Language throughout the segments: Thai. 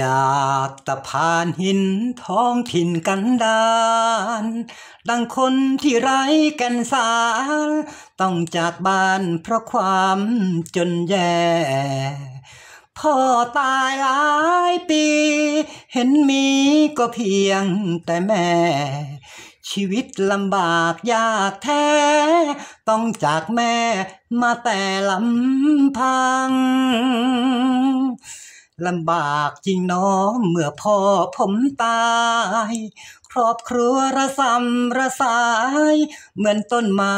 จากตะพานหินท้องถิ่นกันดานดังคนที่ไร้กันสาร ต้องจากบ้านเพราะความจนแย่ พ่อตายหลายปี เห็นมีก็เพียงแต่แม่ ชีวิตลำบากยากแท้ ต้องจากแม่มาแต่ลำพังลำบากจริงน้องเมื่อพ่อผมตาย ครอบครัวระสำระสาย เหมือนต้นไม้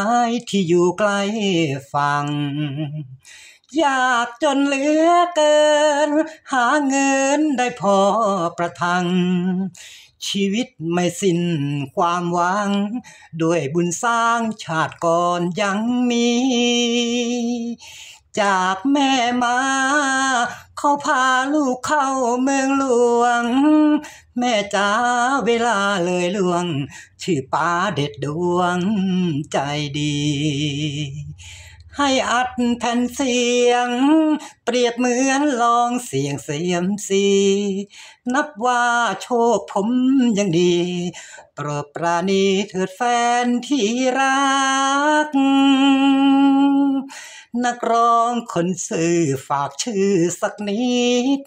ที่อยู่ไกลฝั่งอยากจนเหลือเกิน หาเงินได้พอประทัง ชีวิตไม่สิ้นความหวัง ด้วยบุญสร้างชาติก่อนยังมีจากแม่มา เขาพาลูกเข้าเมืองหลวง แม่จ้าเวลาเลยหลวงชื่อป้าเด็ดดวงใจดี ให้อัดแผ่นเสียง เปรียบเหมือนลองเสียงเสียมสี นับว่าโชคผมยังดีโปรดปราณีเถิดแฟนที่รักนักร้องคนซื่อฝากชื่อสักนิด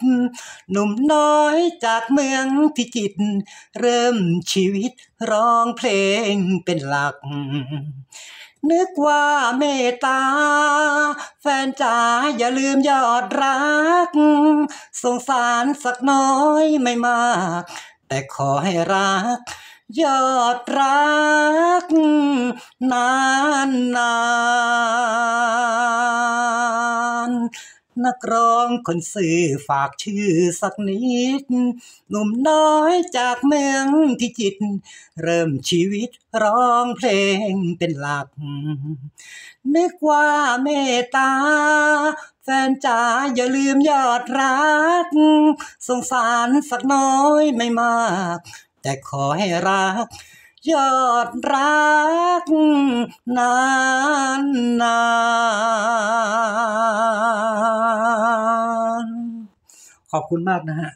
หนุ่มน้อยจากเมืองพิจิตรเริ่มชีวิตร้องเพลงเป็นหลัก นึกว่าเมตตาแฟนจ๋าอย่าลืมยอดรัก สงสารสักน้อยไม่มาก แต่ขอให้รักยอดรักนานนานนักร้องคนซื่อฝากชื่อสักนิดหนุ่มน้อยจากเมืองพิจิตรเริ่มชีวิตร้องเพลงเป็นหลัก นึกว่าเมตตาแฟนจ๋าอย่าลืมยอดรักสงสารสักน้อยไม่มากแต่ขอให้รัก ยอดรักนานนานขอบคุณมากนะฮะ